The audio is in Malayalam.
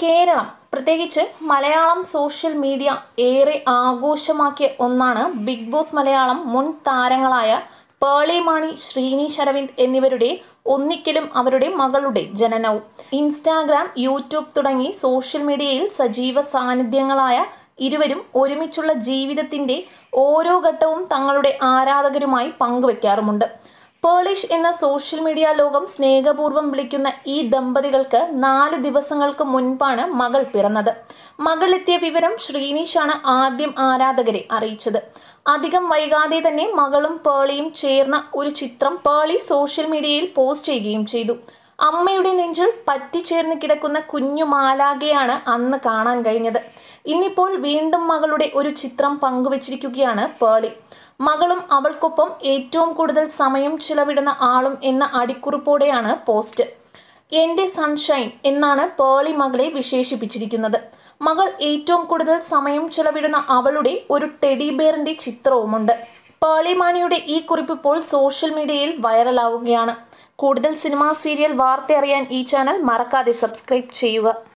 കേരളം പ്രത്യേകിച്ച് മലയാളം സോഷ്യൽ മീഡിയ ഏറെ ആഘോഷമാക്കിയ ഒന്നാണ് ബിഗ് ബോസ് മലയാളം മുൻ താരങ്ങളായ പേളിമാണി ശ്രീനി ശരവിന്ദ് എന്നിവരുടെ ഒന്നിക്കലും അവരുടെ മകളുടെ ജനനവും ഇൻസ്റ്റാഗ്രാം യൂട്യൂബ് തുടങ്ങി സോഷ്യൽ മീഡിയയിൽ സജീവ സാന്നിധ്യങ്ങളായ ഇരുവരും ഒരുമിച്ചുള്ള ജീവിതത്തിൻ്റെ ഓരോ ഘട്ടവും തങ്ങളുടെ ആരാധകരുമായി പങ്കുവെക്കാറുമുണ്ട് പേളിഷ് എന്ന സോഷ്യൽ മീഡിയ ലോകം സ്നേഹപൂർവ്വം വിളിക്കുന്ന ഈ ദമ്പതികൾക്ക് നാല് ദിവസങ്ങൾക്ക് മുൻപാണ് മകൾ പിറന്നത് മകൾ എത്തിയ വിവരം ശ്രീനീഷാണ് ആദ്യം ആരാധകരെ അറിയിച്ചത് അധികം വൈകാതെ തന്നെ മകളും പേളിയും ചേർന്ന ഒരു ചിത്രം പേളി സോഷ്യൽ മീഡിയയിൽ പോസ്റ്റ് ചെയ്യുകയും ചെയ്തു അമ്മയുടെ നെഞ്ചിൽ പറ്റിച്ചേർന്ന് കിടക്കുന്ന കുഞ്ഞു മാലാകയാണ് അന്ന് കാണാൻ കഴിഞ്ഞത് ഇന്നിപ്പോൾ വീണ്ടും മകളുടെ ഒരു ചിത്രം പങ്കുവച്ചിരിക്കുകയാണ് പേളി മകളും അവൾക്കൊപ്പം ഏറ്റവും കൂടുതൽ സമയം ചിലവിടുന്ന ആളും എന്ന അടിക്കുറിപ്പോടെയാണ് പോസ്റ്റ് എൻ്റെ സൺഷൈൻ എന്നാണ് പേളി മകളെ വിശേഷിപ്പിച്ചിരിക്കുന്നത് മകൾ ഏറ്റവും കൂടുതൽ സമയം ചിലവിടുന്ന അവളുടെ ഒരു ടെഡി ബെയറിൻ്റെ ചിത്രവുമുണ്ട് പേളി മാണിയുടെ ഈ കുറിപ്പ് ഇപ്പോൾ സോഷ്യൽ മീഡിയയിൽ വൈറലാവുകയാണ് കൂടുതൽ സിനിമ സീരിയൽ വാർത്ത അറിയാൻ ഈ ചാനൽ മറക്കാതെ സബ്സ്ക്രൈബ് ചെയ്യുക